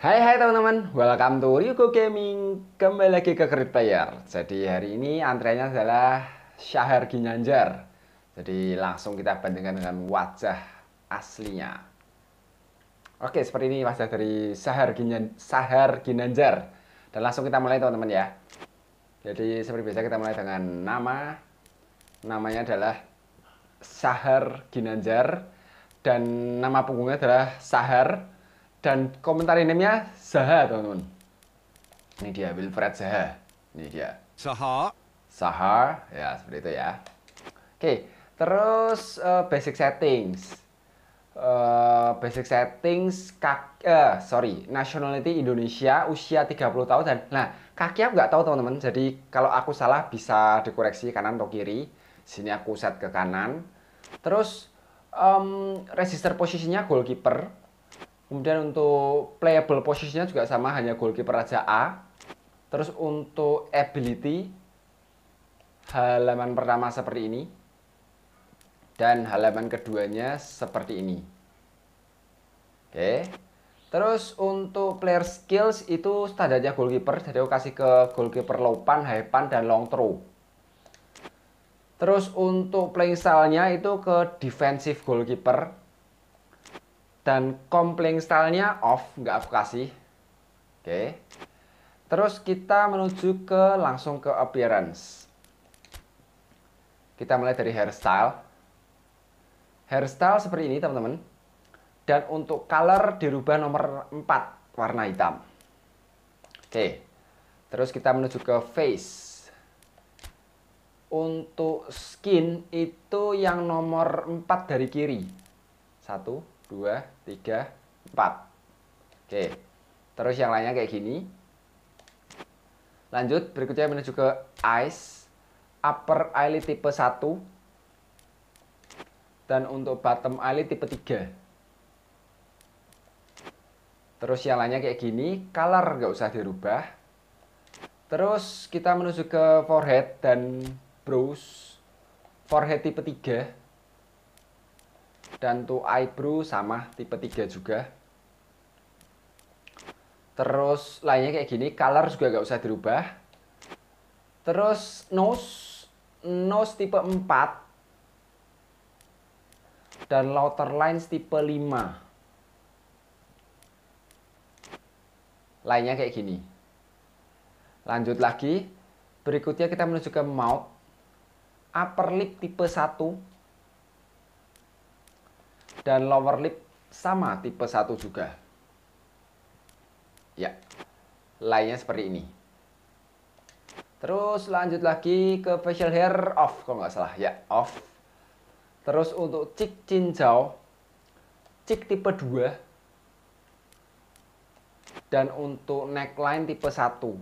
Hai hai teman-teman, welcome to Ryuko Gaming Kembali lagi ke Crit Player Jadi hari ini antreannya adalah Syahar Ginanjar Jadi langsung kita bandingkan dengan wajah aslinya Oke, seperti ini wajah dari Syahar, Ginan Syahar Ginanjar Dan langsung kita mulai teman-teman ya Jadi seperti biasa kita mulai dengan nama Namanya adalah Syahar Ginanjar Dan nama punggungnya adalah Syahar dan komentar namanya Zaha teman-teman ini dia Wilfred Zaha ini dia Zaha Zaha ya seperti itu ya oke terus uh, basic settings uh, basic settings kak uh, sorry nationality Indonesia usia 30 tahun dan nah kaki aku nggak tahu teman-teman jadi kalau aku salah bisa dikoreksi kanan atau kiri sini aku set ke kanan terus um, register posisinya goalkeeper Kemudian untuk playable posisinya juga sama hanya goalkeeper aja A. Terus untuk ability halaman pertama seperti ini dan halaman keduanya seperti ini. Oke. Terus untuk player skills itu standarnya goalkeeper, jadi aku kasih ke goalkeeper low pan, high pan, dan long throw. Terus untuk playing style-nya itu ke defensive goalkeeper, dan komplain stylenya off nggak aku kasih oke terus kita menuju ke langsung ke appearance kita mulai dari hairstyle hairstyle seperti ini teman-teman dan untuk color dirubah nomor 4 warna hitam oke terus kita menuju ke face untuk skin itu yang nomor 4 dari kiri. Satu, 2, 3, 4. Oke, terus yang lainnya kayak gini. Lanjut, berikutnya menuju ke eyes. Upper eyelid tipe 1. Dan untuk bottom eyelid tipe 3. Terus yang lainnya kayak gini. Color nggak usah dirubah. Terus kita menuju ke forehead dan brows. Forehead tipe 3 dan to eyebrow sama tipe 3 juga terus lainnya kayak gini color juga nggak usah dirubah terus nose nose tipe 4 dan outer lines tipe 5 lainnya kayak gini lanjut lagi berikutnya kita menuju ke mouth upper lip tipe 1 dan lower lip sama tipe 1 juga. Ya, lainnya seperti ini. Terus lanjut lagi ke facial hair off kalau nggak salah. Ya, off. Terus untuk cik cincau, cik tipe 2. Dan untuk neckline tipe 1.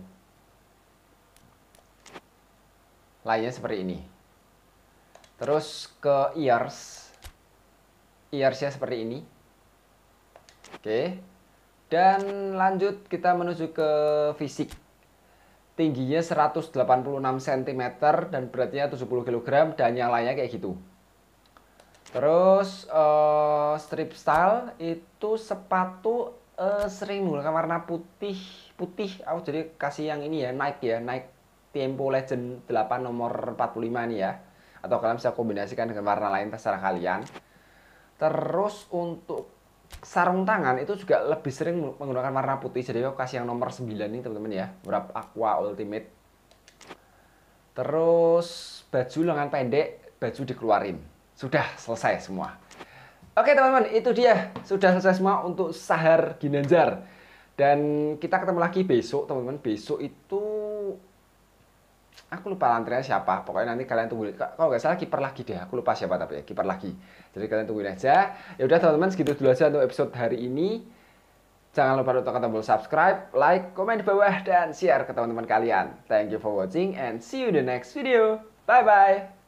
Lainnya seperti ini. Terus ke ears. IRC e seperti ini. Oke. Dan lanjut kita menuju ke fisik. Tingginya 186 cm dan beratnya 70 kg dan yang lainnya kayak gitu. Terus uh, strip style itu sepatu uh, eh, sering menggunakan warna putih putih. Aku oh, jadi kasih yang ini ya Nike ya Nike Tempo Legend 8 nomor 45 nih ya. Atau kalian bisa kombinasikan dengan warna lain terserah kalian. Terus untuk sarung tangan itu juga lebih sering menggunakan warna putih. Jadi aku kasih yang nomor 9 nih teman-teman ya. Berapa Aqua Ultimate. Terus baju lengan pendek, baju dikeluarin. Sudah selesai semua. Oke teman-teman, itu dia. Sudah selesai semua untuk Sahar Ginanjar. Dan kita ketemu lagi besok teman-teman. Besok itu aku lupa lantrenya siapa pokoknya nanti kalian tungguin kalau nggak salah kiper lagi deh aku lupa siapa tapi ya kiper lagi jadi kalian tungguin aja ya udah teman-teman segitu dulu aja untuk episode hari ini jangan lupa untuk tekan tombol subscribe like komen di bawah dan share ke teman-teman kalian thank you for watching and see you in the next video bye bye